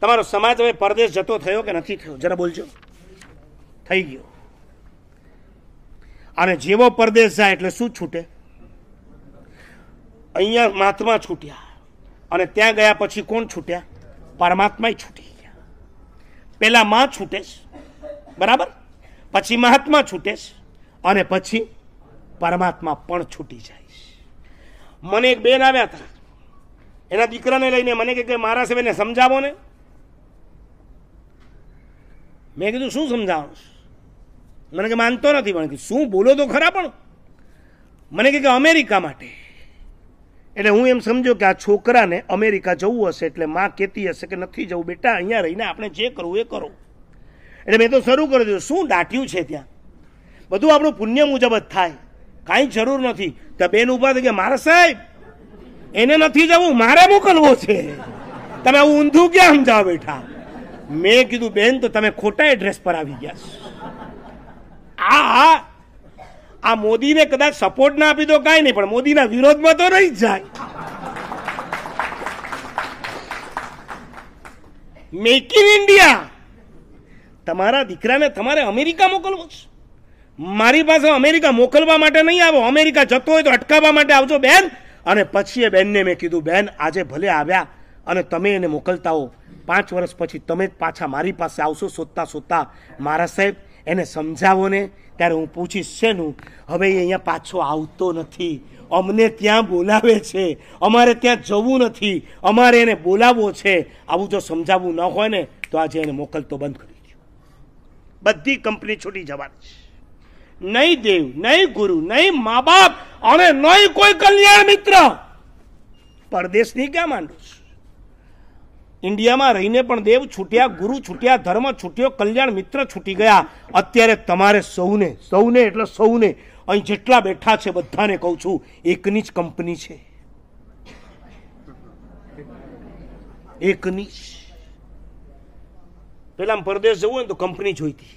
તમારો સમાજ હવે પરદેશ જતો થયો કે નથી થયો જરા બોલજો થઈ ગયો અને જેવો પરદેશ જાય એટલે શું છૂટે અહીંયા મહાત્મા છૂટ્યા અને ત્યાં ગયા પછી કોણ છૂટ્યા પરમાત્મા છૂટી ગયા પહેલા માં છૂટે બરાબર પછી મહાત્મા છૂટે અને પછી પરમાત્મા પણ છૂટી જાય મને એક બેન આવ્યા હતા એના દીકરાને લઈને મને કે મારા સાહેબ એને સમજાવો ને મેં કીધું શું સમજાવું મને કે માનતો નથી પણ કીધું શું બોલો તો ખરા પણ મને કે અમેરિકા માટે એટલે હું એમ સમજો કે આ છોકરાને અમેરિકા જવું હશે એટલે માં કહેતી હશે કે નથી જવું બેટા અહીંયા રહીને આપણે જે કરવું એ કરો એટલે મેં તો શરૂ કરી દીધું શું દાટ્યું છે ત્યાં બધું આપણું પુણ્ય મુજબ જ થાય કાંઈ જરૂર નથી તો બેન ઉભા થઈ ગયા મારા સાહેબ એને નથી જવું મારે મોકલવો છે તમે ઊંધું ક્યાં સમજાવો બેઠા મેં કીધું બેન તો તમે ખોટા એડ્રેસ પર આવી ગયા આ આ મોદીને કદાચ સપોર્ટ ના આપી તો કાંઈ નહીં પણ મોદીના વિરોધમાં તો રહી જાય મેક ઇન ઇન્ડિયા તમારા દીકરાને તમારે અમેરિકા મોકલવો છે મારી પાસે અમેરિકા મોકલવા માટે નહીં આવો અમેરિકા જતો હોય તો અટકાવવા માટે આવજો બેન અને પછી એ બેનને મેં કીધું બેન આજે ભલે આવ્યા અને તમે એને મોકલતા હોવ પાંચ વર્ષ પછી તમે જ પાછા મારી પાસે આવશો સોતા શોધતા મારા સાહેબ એને સમજાવો ને ત્યારે હું પૂછીશ શેનું હવે એ અહીંયા પાછો આવતો નથી અમને ત્યાં બોલાવે છે અમારે ત્યાં જવું નથી અમારે એને બોલાવવો છે આવું જો સમજાવવું ન હોય ને તો આજે એને મોકલતો બંધ કરી દો બધી કંપની છૂટી જવાની છે નહીં દેવ નહીં ગુરુ નહીં મા બાપ અને નહીં કોઈ કલ્યાણ મિત્ર પરદેશની નહીં ક્યાં માંડું છું ઇન્ડિયામાં રહીને પણ દેવ છૂટ્યા ગુરુ છૂટ્યા ધર્મ છૂટ્યો કલ્યાણ મિત્ર છૂટી ગયા અત્યારે તમારે સૌને સૌને એટલે સૌને અહીં જેટલા બેઠા છે બધાને કહું છું એકની જ કંપની છે એકની પેલા પરદેશ જવું હોય ને તો કંપની જોઈતી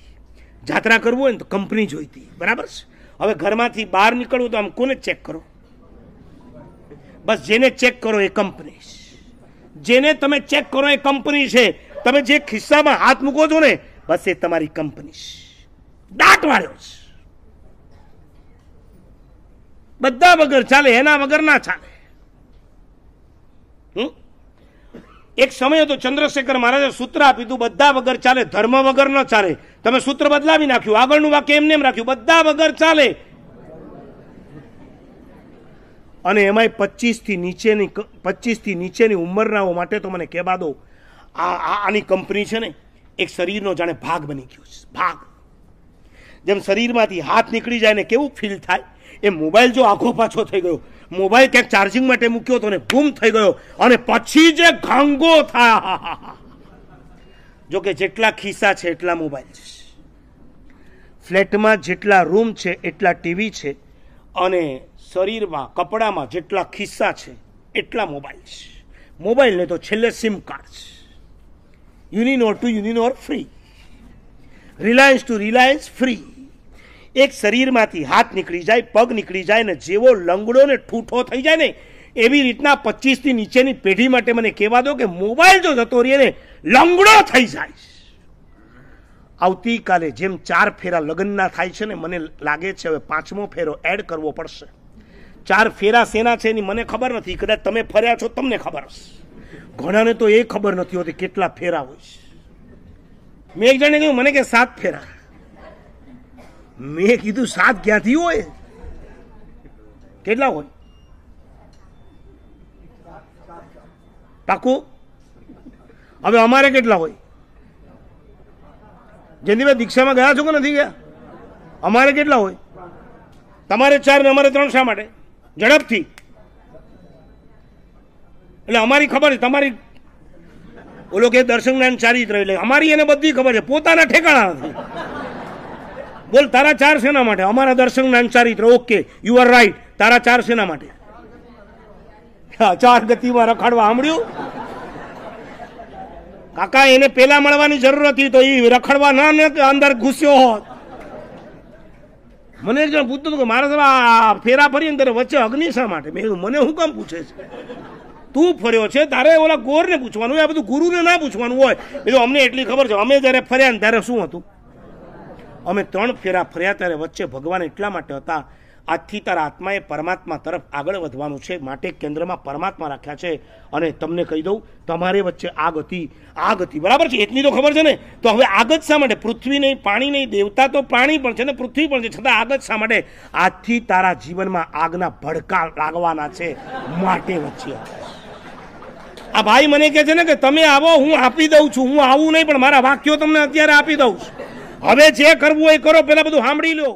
જાત્રા કરવું હોય ને તો કંપની જોઈતી બરાબર છે હવે ઘરમાંથી બહાર નીકળવું તો આમ કોને ચેક કરો બસ જેને ચેક કરો એ કંપની જેને તમે ચેક કરો એ કંપની છે તમે જે ખિસ્સામાં હાથ મૂકો છો ને બસ એ તમારી કંપની છે દાંત વાળ્યો છે બધા વગર ચાલે એના વગર ના ચાલે એક સમય હતો ચંદ્રશેખર મહારાજે સૂત્ર આપ્યું હતું બધા વગર ચાલે ધર્મ વગર ન ચાલે તમે સૂત્ર બદલાવી નાખ્યું આગળનું વાક્ય એમને એમ રાખ્યું બધા વગર ચાલે અને એમાંય પચીસથી નીચેની પચીસથી નીચેની ઉંમરનાઓ માટે તો મને કહેવા દો આ આની કંપની છે ને એક શરીરનો જાણે ભાગ બની ગયો છે ભાગ જેમ શરીરમાંથી હાથ નીકળી જાય ને કેવું ફીલ થાય એ મોબાઈલ જો આખો પાછો થઈ ગયો મોબાઈલ ક્યાંક ચાર્જિંગ માટે મૂક્યો હતો ને બૂમ થઈ ગયો અને પછી જે ઘાંગો થયા જો કે જેટલા ખિસ્સા છે એટલા મોબાઈલ છે ફ્લેટમાં જેટલા રૂમ છે એટલા ટીવી છે અને શરીરમાં કપડામાં જેટલા ખિસ્સા છે એટલા મોબાઈલ છે મોબાઈલને તો છેલ્લે સિમ કાર્ડ છે Uninor to Uninor free Reliance to Reliance free એક શરીરમાંથી હાથ નીકળી જાય પગ નીકળી જાય ને જેવો લંગડો ને ઠૂઠો થઈ જાય ને એવી રીતના પચીસથી નીચેની પેઢી માટે મને કહેવા દો કે મોબાઈલ જો જતો રહીએ ને લંગડો થઈ જાય આવતીકાલે જેમ ચાર ફેરા લગ્નના થાય છે ને મને લાગે છે હવે પાંચમો ફેરો એડ કરવો પડશે ચાર ફેરા સેના છે એની મને ખબર નથી કદાચ તમે ફર્યા છો તમને ખબર હશે ઘણાને તો એ ખબર નથી હોતી કેટલા ફેરા હોય છે મેં એક જણે કહ્યું મને કે સાત ફેરા મેં કીધું સાત ક્યાંથી હોય કેટલા હોય પાકું હવે અમારે કેટલા હોય જયંતિભાઈ દીક્ષામાં ગયા છો કે નથી ગયા અમારે કેટલા હોય તમારે ચાર ને અમારે ત્રણ શા માટે ઝડપથી એટલે અમારી ખબર છે તમારી ઓલો કે દર્શન ચારિત્ર એટલે અમારી એને બધી ખબર છે પોતાના ઠેકાણા નથી બોલ તારા ચાર સેના માટે અમારા દર્શન જ્ઞાન ચારિત્ર ઓકે યુ આર રાઈટ તારા ચાર સેના માટે ચાર ગતિમાં રખાડવા સાંભળ્યું કાકા એને પેલા મળવાની જરૂર હતી તો એ રખડવા ના અંદર ઘુસ્યો હોત મને એક જણ પૂછતું હતું કે મારા સવા ફેરા ફરી ત્યારે વચ્ચે અગ્નિશા માટે મેં મને હું કામ પૂછે છે તું ફર્યો છે તારે ઓલા ગોરને પૂછવાનું હોય આ બધું ગુરુને ના પૂછવાનું હોય બીજું અમને એટલી ખબર છે અમે જ્યારે ફર્યા ને ત્યારે શું હતું અમે ત્રણ ફેરા ફર્યા ત્યારે વચ્ચે ભગવાન એટલા માટે હતા આજથી તારા આત્માએ પરમાત્મા તરફ આગળ વધવાનું છે માટે કેન્દ્રમાં પરમાત્મા રાખ્યા છે અને તમને કહી દઉં તમારે વચ્ચે આ ગતિ આગ હતી બરાબર છે એટલી તો ખબર છે ને તો હવે આગ જ શા માટે પૃથ્વી નહીં પાણી નહીં દેવતા તો પાણી પણ છે ને પૃથ્વી પણ છે છતાં આગ જ શા માટે આજથી તારા જીવનમાં આગના ભડકા લાગવાના છે માટે વચ્ચે આ ભાઈ મને કહે છે ને કે તમે આવો હું આપી દઉં છું હું આવું નહીં પણ મારા વાક્યો તમને અત્યારે આપી દઉં છું હવે જે કરવું એ કરો પેલા બધું સાંભળી લો